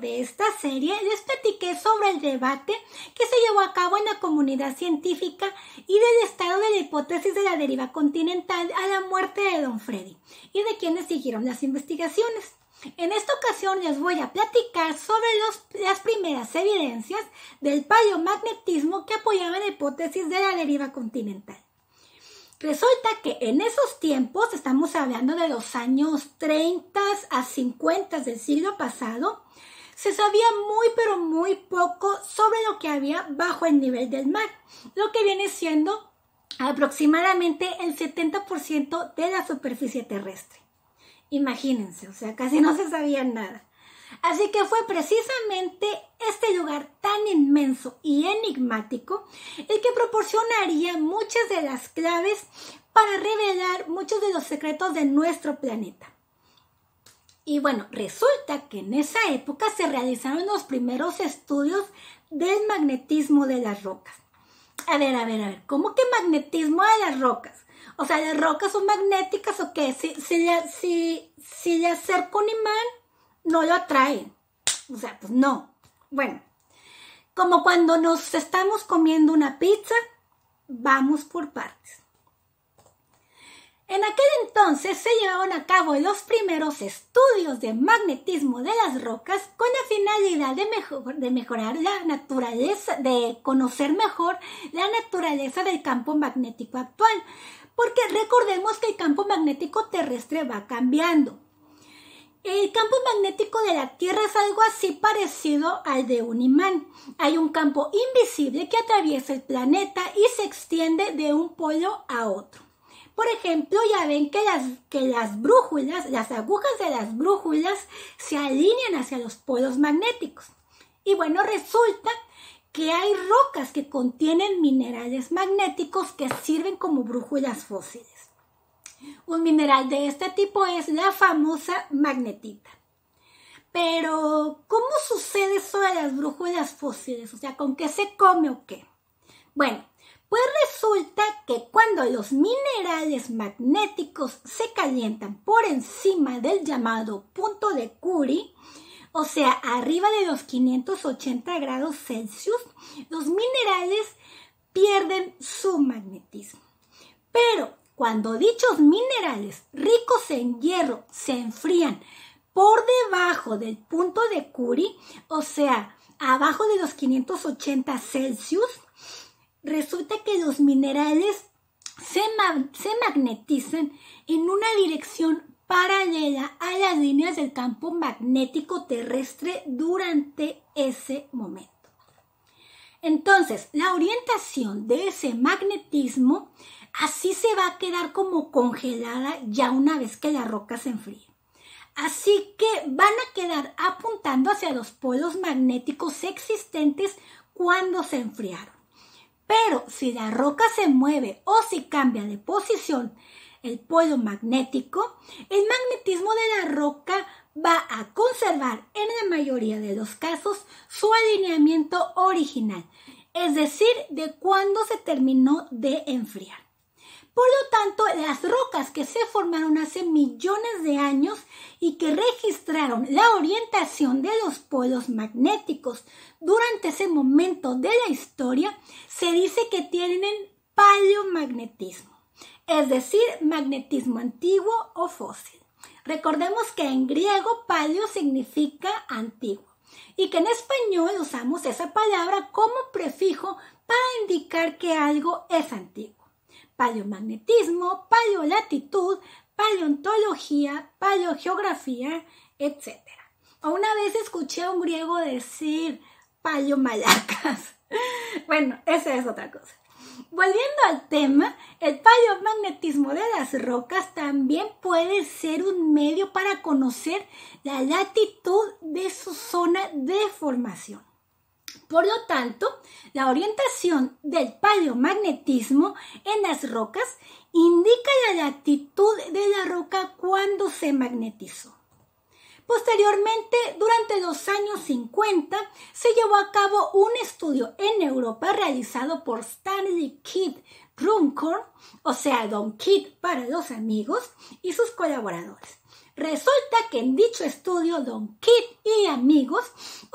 de esta serie les platiqué sobre el debate que se llevó a cabo en la comunidad científica y del estado de la hipótesis de la deriva continental a la muerte de don Freddy y de quienes siguieron las investigaciones. En esta ocasión les voy a platicar sobre las primeras evidencias del paleomagnetismo que apoyaban la hipótesis de la deriva continental. Resulta que en esos tiempos, estamos hablando de los años 30 a 50 del siglo pasado, se sabía muy pero muy poco sobre lo que había bajo el nivel del mar, lo que viene siendo aproximadamente el 70% de la superficie terrestre. Imagínense, o sea, casi no se sabía nada. Así que fue precisamente este lugar tan inmenso y enigmático, el que proporcionaría muchas de las claves para revelar muchos de los secretos de nuestro planeta. Y bueno, resulta que en esa época se realizaron los primeros estudios del magnetismo de las rocas. A ver, a ver, a ver, ¿cómo que magnetismo de las rocas? O sea, ¿las rocas son magnéticas o qué? Si, si, le, si, acerco un imán, no lo atrae O sea, pues no. Bueno, como cuando nos estamos comiendo una pizza, vamos por partes. En aquel entonces se llevaron a cabo los primeros estudios de magnetismo de las rocas con la finalidad de, de, mejorar la naturaleza, de conocer mejor la naturaleza del campo magnético actual. Porque recordemos que el campo magnético terrestre va cambiando. El campo magnético de la Tierra es algo así parecido al de un imán. Hay un campo invisible que atraviesa el planeta y se extiende de un polo a otro. Por ejemplo, ya ven que las, que las brújulas, las agujas de las brújulas se alinean hacia los polos magnéticos. Y bueno, resulta que hay rocas que contienen minerales magnéticos que sirven como brújulas fósiles. Un mineral de este tipo es la famosa magnetita. Pero, ¿cómo sucede eso de las brújulas fósiles? O sea, ¿con qué se come o qué? Bueno, pues resulta que cuando los minerales magnéticos se calientan por encima del llamado punto de Curie, o sea, arriba de los 580 grados Celsius, los minerales pierden su magnetismo. Pero cuando dichos minerales ricos en hierro se enfrían por debajo del punto de Curie, o sea, abajo de los 580 Celsius, resulta que los minerales se, se, magnetizan en una dirección paralela a las líneas del campo magnético terrestre durante ese momento. Entonces, la orientación de ese magnetismo Así se va a quedar como congelada ya una vez que la roca se enfríe. Así que van a quedar apuntando hacia los polos magnéticos existentes cuando se enfriaron. Pero si la roca se mueve o si cambia de posición el polo magnético, el magnetismo de la roca va a conservar en la mayoría de los casos su alineamiento original, es decir, de cuando se terminó de enfriar. Por lo tanto, las rocas que se formaron hace millones de años y que registraron la orientación de los polos magnéticos durante ese momento de la historia, se dice que tienen paleomagnetismo, es decir, magnetismo antiguo o fósil. Recordemos que en griego paleo significa antiguo y que en español usamos esa palabra como prefijo para indicar que algo es antiguo paleomagnetismo, paleolatitud, paleontología, paleogeografía, etc. Una vez escuché a un griego decir paleomalacas. Bueno, esa es otra cosa. Volviendo al tema, el paleomagnetismo de las rocas también puede ser un medio para conocer la latitud de su zona de formación. Por lo tanto, la orientación del paleomagnetismo en las rocas indica la latitud de la roca cuando se magnetizó. Posteriormente, durante los años 50, se llevó a cabo un estudio en Europa realizado por Stanley Kidd Runcorn, o sea, Don Kidd para los amigos y sus colaboradores Resulta que en dicho estudio, Don Kit y amigos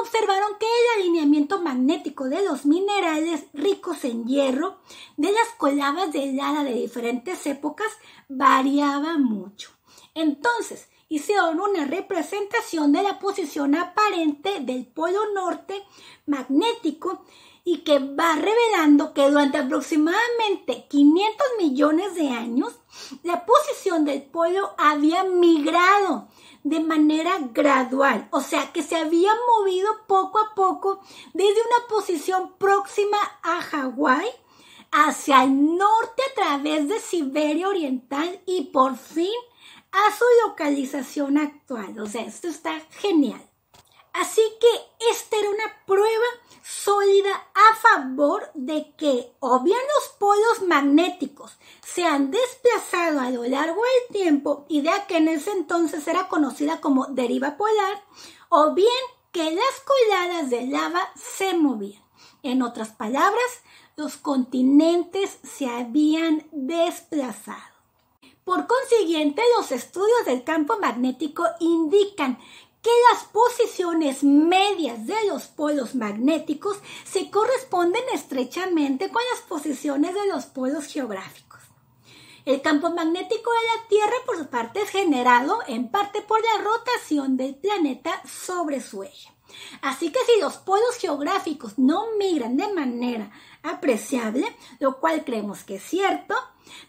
observaron que el alineamiento magnético de los minerales ricos en hierro de las colabas de lana de diferentes épocas variaba mucho. Entonces, hicieron una representación de la posición aparente del polo norte magnético y que va revelando que durante aproximadamente 500 millones de años, la posición del polo había migrado de manera gradual, o sea que se había movido poco a poco desde una posición próxima a Hawái hacia el norte a través de Siberia Oriental y por fin a su localización actual. O sea, esto está genial. Así que esta era una prueba sólida a favor de que o bien los polos magnéticos se han desplazado a lo largo del tiempo, idea que en ese entonces era conocida como deriva polar, o bien que las coladas de lava se movían. En otras palabras, los continentes se habían desplazado. Por consiguiente, los estudios del campo magnético indican que las posiciones medias de los polos magnéticos se corresponden estrechamente con las posiciones de los polos geográficos. El campo magnético de la Tierra por su parte es generado en parte por la rotación del planeta sobre su eje. Así que si los polos geográficos no migran de manera apreciable, lo cual creemos que es cierto,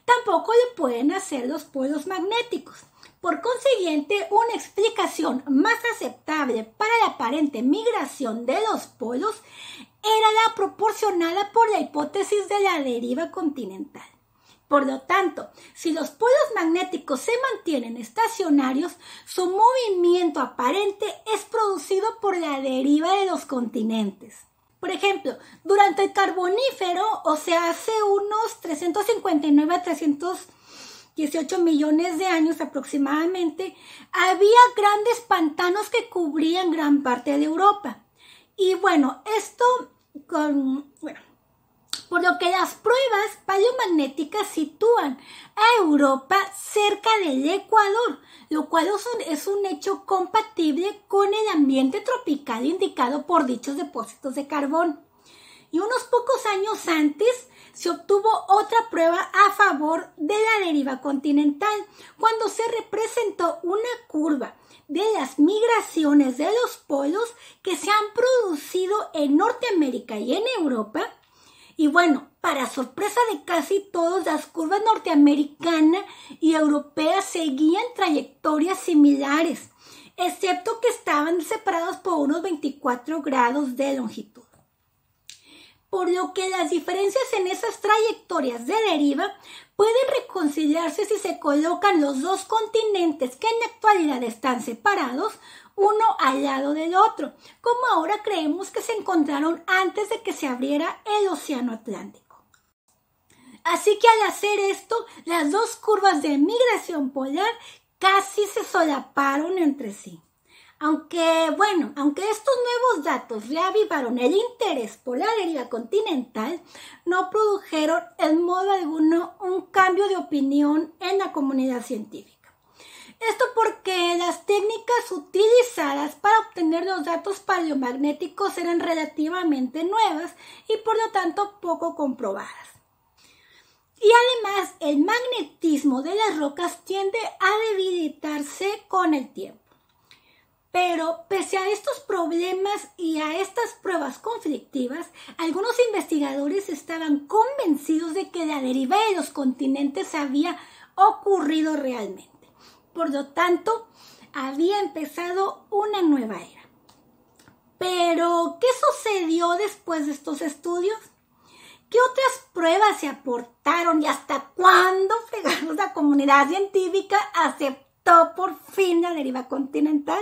tampoco lo pueden hacer los polos magnéticos por consiguiente, una explicación más aceptable para la aparente migración de los polos era la proporcionada por la hipótesis de la deriva continental. Por lo tanto, si los polos magnéticos se mantienen estacionarios, su movimiento aparente es producido por la deriva de los continentes. Por ejemplo, durante el Carbonífero, o sea, hace unos 359 a 300 18 millones de años aproximadamente, había grandes pantanos que cubrían gran parte de Europa. Y bueno, esto con, bueno, por lo que las pruebas paleomagnéticas sitúan a Europa cerca del Ecuador, lo cual es un hecho compatible con el ambiente tropical indicado por dichos depósitos de carbón y unos pocos años antes se obtuvo otra prueba a favor de la deriva continental cuando se representó una curva de las migraciones de los polos que se han producido en Norteamérica y en Europa. Y bueno, para sorpresa de casi todos, las curvas norteamericana y europea seguían trayectorias similares, excepto que estaban separados por unos 24 grados de longitud por lo que las diferencias en esas trayectorias de deriva pueden reconciliarse si se colocan los dos continentes que en la actualidad están separados uno al lado del otro, como ahora creemos que se encontraron antes de que se abriera el Océano Atlántico. Así que al hacer esto, las dos curvas de migración polar casi se solaparon entre sí. Aunque, bueno, aunque estos nuevos datos reavivaron el interés por la deriva continental, no produjeron en modo alguno un cambio de opinión en la comunidad científica. Esto porque las técnicas utilizadas para obtener los datos paleomagnéticos eran relativamente nuevas y por lo tanto poco comprobadas. Y además el magnetismo de las rocas tiende a debilitarse con el tiempo. Pero pese a estos problemas y a estas pruebas conflictivas, algunos investigadores estaban convencidos de que la deriva de los continentes había ocurrido realmente. Por lo tanto, había empezado una nueva era. Pero, ¿qué sucedió después de estos estudios? ¿Qué otras pruebas se aportaron y hasta cuándo la comunidad científica aceptó por fin la deriva continental?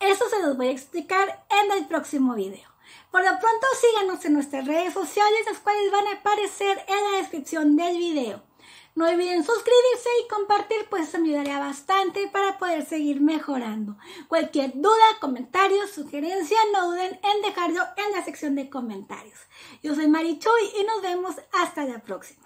Eso se los voy a explicar en el próximo video. Por lo pronto síganos en nuestras redes sociales, las cuales van a aparecer en la descripción del video. No olviden suscribirse y compartir, pues eso me ayudaría bastante para poder seguir mejorando. Cualquier duda, comentario, sugerencia, no duden en dejarlo en la sección de comentarios. Yo soy Marichuy y nos vemos hasta la próxima.